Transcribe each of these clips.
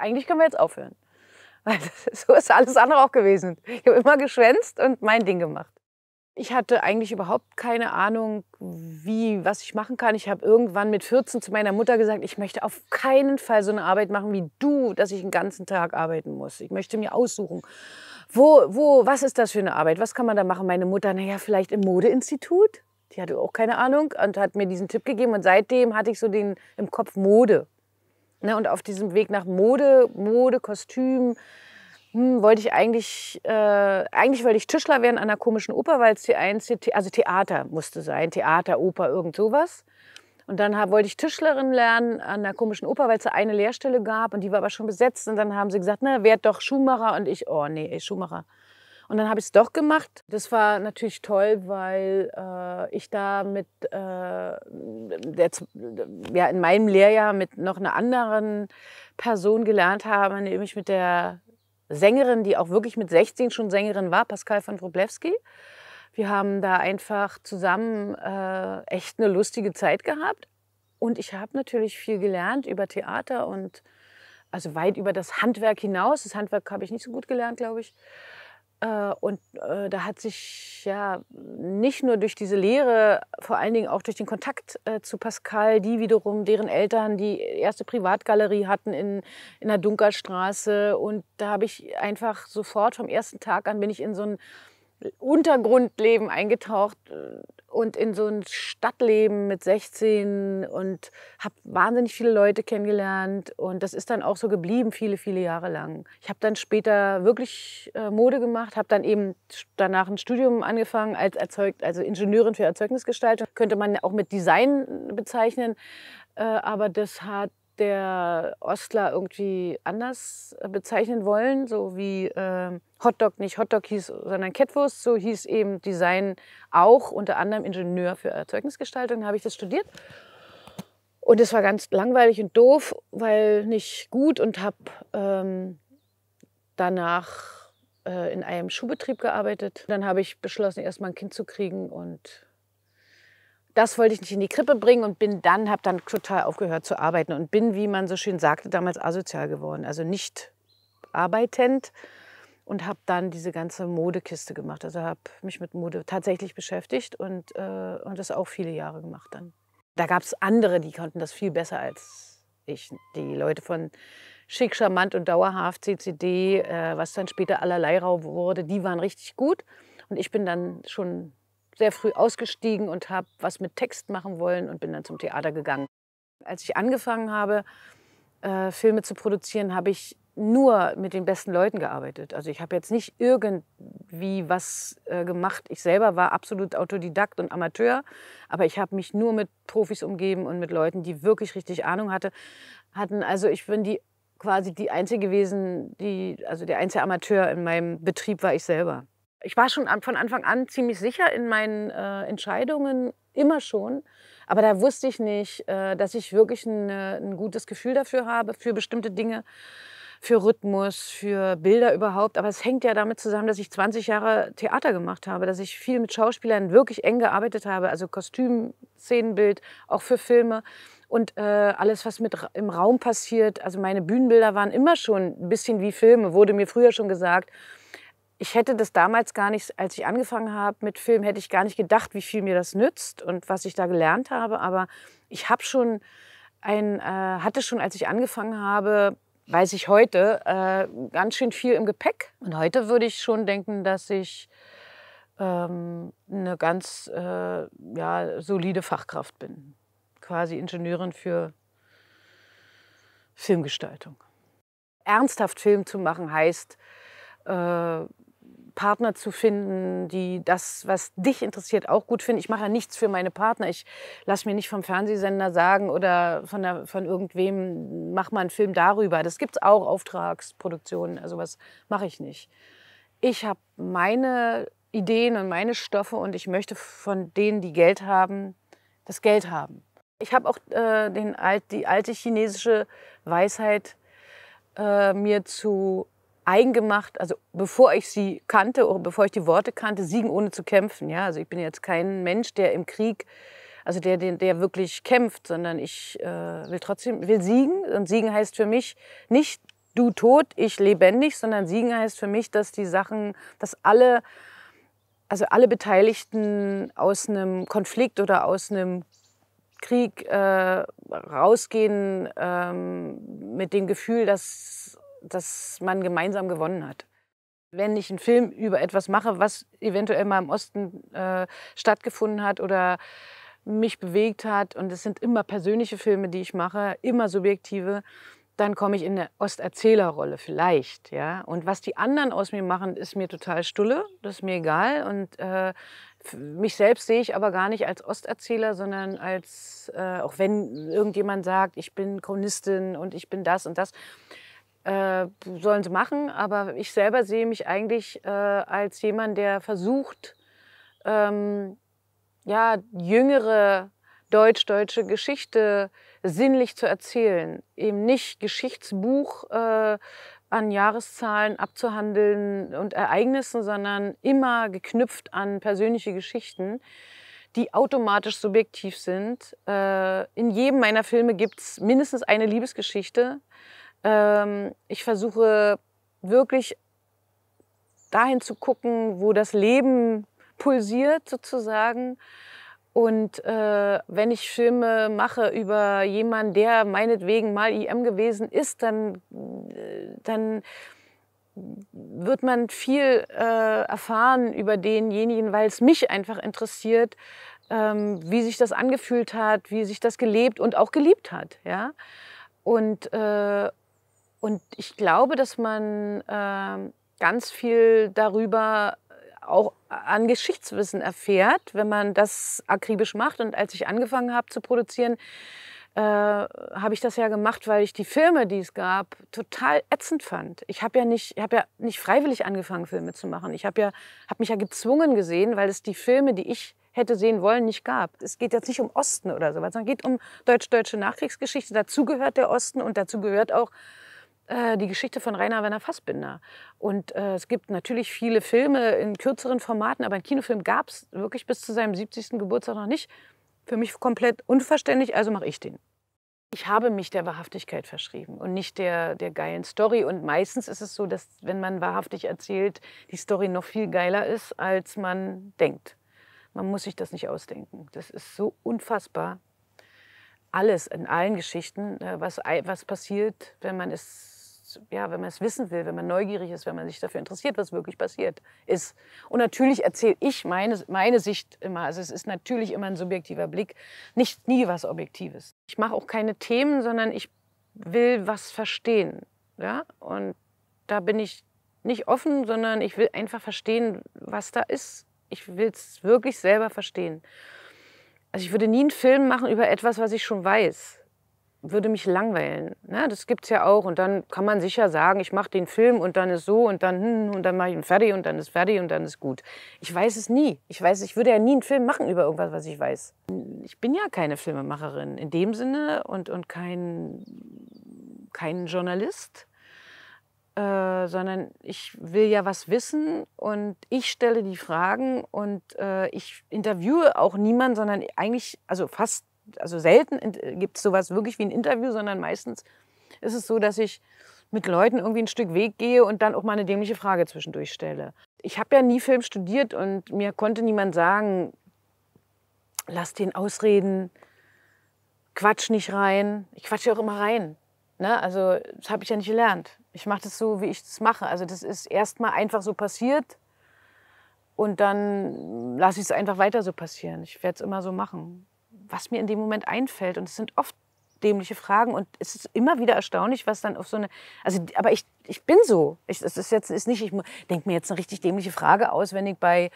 eigentlich können wir jetzt aufhören. Weil so ist alles andere auch gewesen. Ich habe immer geschwänzt und mein Ding gemacht. Ich hatte eigentlich überhaupt keine Ahnung, wie, was ich machen kann. Ich habe irgendwann mit 14 zu meiner Mutter gesagt, ich möchte auf keinen Fall so eine Arbeit machen wie du, dass ich den ganzen Tag arbeiten muss. Ich möchte mir aussuchen, wo, wo, was ist das für eine Arbeit? Was kann man da machen? Meine Mutter, naja, vielleicht im Modeinstitut? Die hatte auch keine Ahnung und hat mir diesen Tipp gegeben. Und seitdem hatte ich so den im Kopf Mode. Ne, und auf diesem Weg nach Mode, Mode, Kostüm, hm, wollte ich eigentlich, äh, eigentlich wollte ich Tischler werden an einer komischen Oper, weil es die einzige, also Theater musste sein, Theater, Oper, irgend sowas. Und dann hab, wollte ich Tischlerin lernen an einer komischen Oper, weil es eine Lehrstelle gab und die war aber schon besetzt. Und dann haben sie gesagt, na, werd doch Schuhmacher. Und ich, oh nee, ey, Schuhmacher. Und dann habe ich es doch gemacht. Das war natürlich toll, weil äh, ich da mit, äh, der, ja, in meinem Lehrjahr mit noch einer anderen Person gelernt habe, nämlich mit der Sängerin, die auch wirklich mit 16 schon Sängerin war, Pascal von Wroblewski. Wir haben da einfach zusammen äh, echt eine lustige Zeit gehabt. Und ich habe natürlich viel gelernt über Theater und also weit über das Handwerk hinaus. Das Handwerk habe ich nicht so gut gelernt, glaube ich. Äh, und äh, da hat sich ja nicht nur durch diese Lehre, vor allen Dingen auch durch den Kontakt äh, zu Pascal, die wiederum, deren Eltern die erste Privatgalerie hatten in, in der Dunkerstraße. Und da habe ich einfach sofort vom ersten Tag an bin ich in so ein Untergrundleben eingetaucht äh, und in so ein Stadtleben mit 16 und habe wahnsinnig viele Leute kennengelernt und das ist dann auch so geblieben viele viele Jahre lang. Ich habe dann später wirklich äh, Mode gemacht, habe dann eben danach ein Studium angefangen als erzeugt also Ingenieurin für Erzeugnisgestaltung könnte man auch mit Design bezeichnen, äh, aber das hat der Ostler irgendwie anders äh, bezeichnen wollen, so wie äh, Hotdog nicht Hotdog hieß, sondern Kettwurst, so hieß eben Design auch, unter anderem Ingenieur für Erzeugnisgestaltung, habe ich das studiert. Und es war ganz langweilig und doof, weil nicht gut und habe ähm, danach äh, in einem Schuhbetrieb gearbeitet. Dann habe ich beschlossen, erst mal ein Kind zu kriegen und das wollte ich nicht in die Krippe bringen und bin dann, habe dann total aufgehört zu arbeiten und bin, wie man so schön sagte, damals asozial geworden, also nicht arbeitend und habe dann diese ganze Modekiste gemacht. Also habe mich mit Mode tatsächlich beschäftigt und, äh, und das auch viele Jahre gemacht dann. Da gab es andere, die konnten das viel besser als ich. Die Leute von Schick, Charmant und Dauerhaft, CCD, äh, was dann später allerlei rau wurde, die waren richtig gut. Und ich bin dann schon sehr früh ausgestiegen und habe was mit Text machen wollen und bin dann zum Theater gegangen. Als ich angefangen habe, äh, Filme zu produzieren, habe ich nur mit den besten Leuten gearbeitet. Also ich habe jetzt nicht irgendwie was äh, gemacht. Ich selber war absolut Autodidakt und Amateur, aber ich habe mich nur mit Profis umgeben und mit Leuten, die wirklich richtig Ahnung hatte, hatten. Also ich bin die quasi die einzige gewesen, die also der einzige Amateur in meinem Betrieb war ich selber. Ich war schon von Anfang an ziemlich sicher in meinen äh, Entscheidungen, immer schon. Aber da wusste ich nicht, äh, dass ich wirklich ein, ein gutes Gefühl dafür habe, für bestimmte Dinge, für Rhythmus, für Bilder überhaupt. Aber es hängt ja damit zusammen, dass ich 20 Jahre Theater gemacht habe, dass ich viel mit Schauspielern wirklich eng gearbeitet habe, also Kostüm, Szenenbild, auch für Filme und äh, alles, was mit im Raum passiert. Also meine Bühnenbilder waren immer schon ein bisschen wie Filme, wurde mir früher schon gesagt ich hätte das damals gar nicht, als ich angefangen habe mit Film, hätte ich gar nicht gedacht, wie viel mir das nützt und was ich da gelernt habe. Aber ich habe schon ein, äh, hatte schon, als ich angefangen habe, weiß ich heute, äh, ganz schön viel im Gepäck. Und heute würde ich schon denken, dass ich ähm, eine ganz äh, ja, solide Fachkraft bin. Quasi Ingenieurin für Filmgestaltung. Ernsthaft Film zu machen heißt, äh, Partner zu finden, die das, was dich interessiert, auch gut finden. Ich mache ja nichts für meine Partner. Ich lasse mir nicht vom Fernsehsender sagen oder von, der, von irgendwem, mach mal einen Film darüber. Das gibt es auch, Auftragsproduktionen. Also was mache ich nicht. Ich habe meine Ideen und meine Stoffe und ich möchte von denen, die Geld haben, das Geld haben. Ich habe auch äh, den, die alte chinesische Weisheit äh, mir zu eigengemacht, also bevor ich sie kannte oder bevor ich die Worte kannte, siegen ohne zu kämpfen. Ja? Also ich bin jetzt kein Mensch, der im Krieg, also der, der, der wirklich kämpft, sondern ich äh, will trotzdem, will siegen. Und siegen heißt für mich nicht du tot, ich lebendig, sondern siegen heißt für mich, dass die Sachen, dass alle, also alle Beteiligten aus einem Konflikt oder aus einem Krieg äh, rausgehen ähm, mit dem Gefühl, dass dass man gemeinsam gewonnen hat. Wenn ich einen Film über etwas mache, was eventuell mal im Osten äh, stattgefunden hat oder mich bewegt hat, und es sind immer persönliche Filme, die ich mache, immer subjektive, dann komme ich in eine Osterzählerrolle vielleicht, ja. Und was die anderen aus mir machen, ist mir total stulle, das ist mir egal. Und äh, mich selbst sehe ich aber gar nicht als Osterzähler, sondern als, äh, auch wenn irgendjemand sagt, ich bin Chronistin und ich bin das und das, äh, sollen sie machen, aber ich selber sehe mich eigentlich äh, als jemand, der versucht, ähm, ja, jüngere deutsch-deutsche Geschichte sinnlich zu erzählen, eben nicht Geschichtsbuch äh, an Jahreszahlen abzuhandeln und Ereignissen, sondern immer geknüpft an persönliche Geschichten, die automatisch subjektiv sind. Äh, in jedem meiner Filme gibt es mindestens eine Liebesgeschichte. Ähm, ich versuche wirklich dahin zu gucken, wo das Leben pulsiert sozusagen. Und äh, wenn ich Filme mache über jemanden, der meinetwegen mal IM gewesen ist, dann, äh, dann wird man viel äh, erfahren über denjenigen, weil es mich einfach interessiert, ähm, wie sich das angefühlt hat, wie sich das gelebt und auch geliebt hat. Ja? Und, äh, und ich glaube, dass man äh, ganz viel darüber auch an Geschichtswissen erfährt, wenn man das akribisch macht. Und als ich angefangen habe zu produzieren, äh, habe ich das ja gemacht, weil ich die Filme, die es gab, total ätzend fand. Ich habe ja nicht, ich habe ja nicht freiwillig angefangen, Filme zu machen. Ich habe ja, habe mich ja gezwungen gesehen, weil es die Filme, die ich hätte sehen wollen, nicht gab. Es geht jetzt nicht um Osten oder sowas, sondern geht um deutsch-deutsche Nachkriegsgeschichte. Dazu gehört der Osten und dazu gehört auch äh, die Geschichte von Rainer Werner Fassbinder. Und äh, es gibt natürlich viele Filme in kürzeren Formaten, aber einen Kinofilm gab es wirklich bis zu seinem 70. Geburtstag noch nicht. Für mich komplett unverständlich, also mache ich den. Ich habe mich der Wahrhaftigkeit verschrieben und nicht der, der geilen Story. Und meistens ist es so, dass, wenn man wahrhaftig erzählt, die Story noch viel geiler ist, als man denkt. Man muss sich das nicht ausdenken. Das ist so unfassbar. Alles in allen Geschichten, äh, was, was passiert, wenn man es es, ja, wenn man es wissen will, wenn man neugierig ist, wenn man sich dafür interessiert, was wirklich passiert ist. Und natürlich erzähle ich meine, meine Sicht immer. Also es ist natürlich immer ein subjektiver Blick, nicht nie was Objektives. Ich mache auch keine Themen, sondern ich will was verstehen. Ja? Und da bin ich nicht offen, sondern ich will einfach verstehen, was da ist. Ich will es wirklich selber verstehen. Also ich würde nie einen Film machen über etwas, was ich schon weiß würde mich langweilen. Ne? Das gibt es ja auch. Und dann kann man sicher sagen, ich mache den Film und dann ist so und dann hm, hm und dann mache ich ihn fertig und dann ist fertig und dann ist gut. Ich weiß es nie. Ich weiß, ich würde ja nie einen Film machen über irgendwas, was ich weiß. Ich bin ja keine Filmemacherin in dem Sinne und, und kein, kein Journalist. Äh, sondern ich will ja was wissen und ich stelle die Fragen und äh, ich interviewe auch niemanden, sondern eigentlich, also fast also selten äh, gibt es sowas wirklich wie ein Interview, sondern meistens ist es so, dass ich mit Leuten irgendwie ein Stück Weg gehe und dann auch mal eine dämliche Frage zwischendurch stelle. Ich habe ja nie Film studiert und mir konnte niemand sagen, lass den ausreden, quatsch nicht rein. Ich quatsche auch immer rein. Ne? Also das habe ich ja nicht gelernt. Ich mache das so, wie ich das mache. Also das ist erstmal einfach so passiert und dann lasse ich es einfach weiter so passieren. Ich werde es immer so machen was mir in dem Moment einfällt. Und es sind oft dämliche Fragen und es ist immer wieder erstaunlich, was dann auf so eine, also, aber ich, ich bin so. Ich, es ist jetzt ist nicht, ich denke mir jetzt eine richtig dämliche Frage aus, wenn ich bei,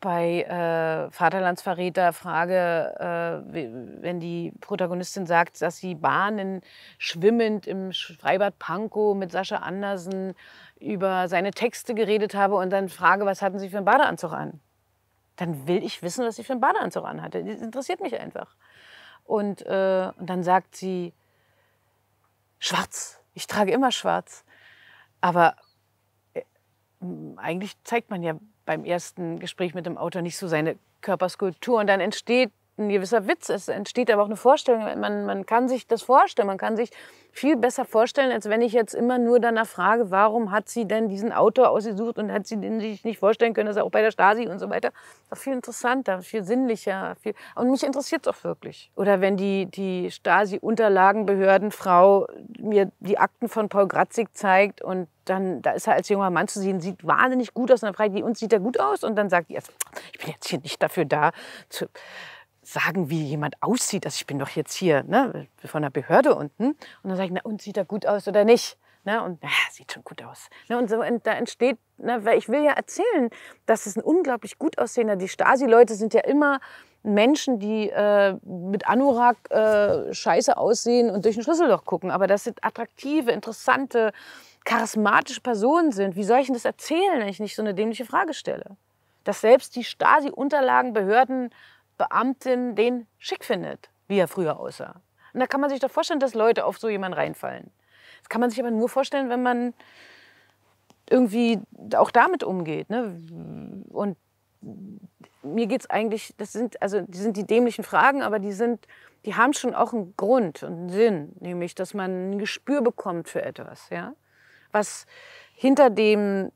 bei äh, Vaterlandsverräter frage, äh, wenn die Protagonistin sagt, dass sie Bahnen schwimmend im Freibad Pankow mit Sascha Andersen über seine Texte geredet habe und dann frage, was hatten Sie für einen Badeanzug an? dann will ich wissen, was sie für einen Badeanzug anhatte. Das interessiert mich einfach. Und, äh, und dann sagt sie, schwarz. Ich trage immer schwarz. Aber äh, eigentlich zeigt man ja beim ersten Gespräch mit dem Autor nicht so seine Körperskulptur. Und dann entsteht ein gewisser Witz, es entsteht aber auch eine Vorstellung. Man, man kann sich das vorstellen, man kann sich viel besser vorstellen, als wenn ich jetzt immer nur danach frage, warum hat sie denn diesen Autor ausgesucht und hat sie den sich nicht vorstellen können, dass er auch bei der Stasi und so weiter. Das ist viel interessanter, viel sinnlicher. Viel und mich interessiert es auch wirklich. Oder wenn die, die Stasi-Unterlagenbehördenfrau mir die Akten von Paul Gratzig zeigt und dann, da ist er als junger Mann zu sehen, sieht wahnsinnig gut aus. Und dann frage ich uns sieht er gut aus? Und dann sagt die, also, ich bin jetzt hier nicht dafür da, zu, sagen, wie jemand aussieht. Also ich bin doch jetzt hier ne, von der Behörde unten. Und dann sage ich, na und sieht er gut aus oder nicht? Ne, und na, sieht schon gut aus. Ne, und so und da entsteht, ne, weil ich will ja erzählen, dass es ein unglaublich gut aussehender. Die Stasi-Leute sind ja immer Menschen, die äh, mit Anurag äh, scheiße aussehen und durch ein Schlüsselloch gucken. Aber das sind attraktive, interessante, charismatische Personen sind. Wie soll ich denn das erzählen, wenn ich nicht so eine dämliche Frage stelle? Dass selbst die stasi unterlagenbehörden Beamtin den schick findet, wie er früher aussah. Und da kann man sich doch vorstellen, dass Leute auf so jemanden reinfallen. Das kann man sich aber nur vorstellen, wenn man irgendwie auch damit umgeht. Ne? Und mir geht es eigentlich, das sind, also, die sind die dämlichen Fragen, aber die, sind, die haben schon auch einen Grund und einen Sinn, nämlich, dass man ein Gespür bekommt für etwas, ja? was hinter dem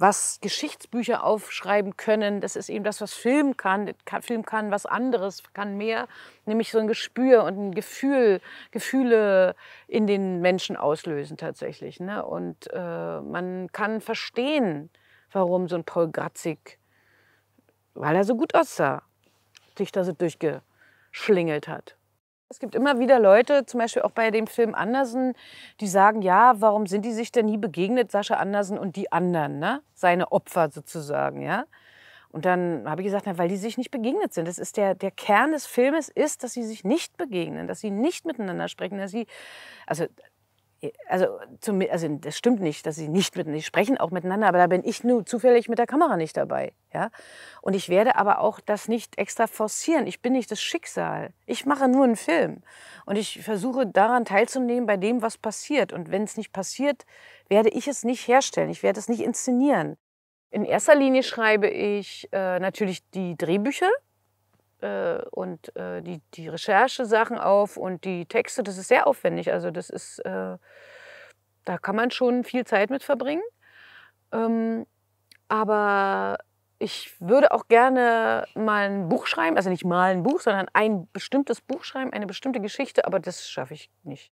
was Geschichtsbücher aufschreiben können. Das ist eben das, was Film kann. Film kann was anderes, kann mehr, nämlich so ein Gespür und ein Gefühl, Gefühle in den Menschen auslösen tatsächlich. Ne? Und äh, man kann verstehen, warum so ein Paul Gratzig, weil er so gut aussah, sich da so durchgeschlingelt hat. Es gibt immer wieder Leute, zum Beispiel auch bei dem Film Andersen, die sagen, ja, warum sind die sich denn nie begegnet, Sascha Andersen und die anderen, ne? seine Opfer sozusagen, ja. Und dann habe ich gesagt, na, weil die sich nicht begegnet sind. Das ist der, der Kern des Filmes ist, dass sie sich nicht begegnen, dass sie nicht miteinander sprechen, dass sie, also äh, also, zum, also das stimmt nicht, dass sie nicht miteinander, sie sprechen auch miteinander, aber da bin ich nur zufällig mit der Kamera nicht dabei. Ja? Und ich werde aber auch das nicht extra forcieren. Ich bin nicht das Schicksal. Ich mache nur einen Film. Und ich versuche daran teilzunehmen bei dem, was passiert. Und wenn es nicht passiert, werde ich es nicht herstellen. Ich werde es nicht inszenieren. In erster Linie schreibe ich äh, natürlich die Drehbücher, äh, und äh, die, die Recherchesachen auf und die Texte, das ist sehr aufwendig. Also das ist, äh, da kann man schon viel Zeit mit verbringen. Ähm, aber ich würde auch gerne mal ein Buch schreiben, also nicht mal ein Buch, sondern ein bestimmtes Buch schreiben, eine bestimmte Geschichte, aber das schaffe ich nicht.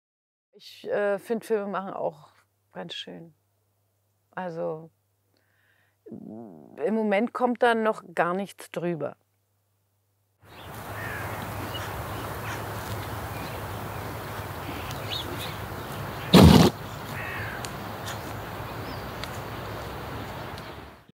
Ich äh, finde Filme machen auch ganz schön. Also im Moment kommt da noch gar nichts drüber.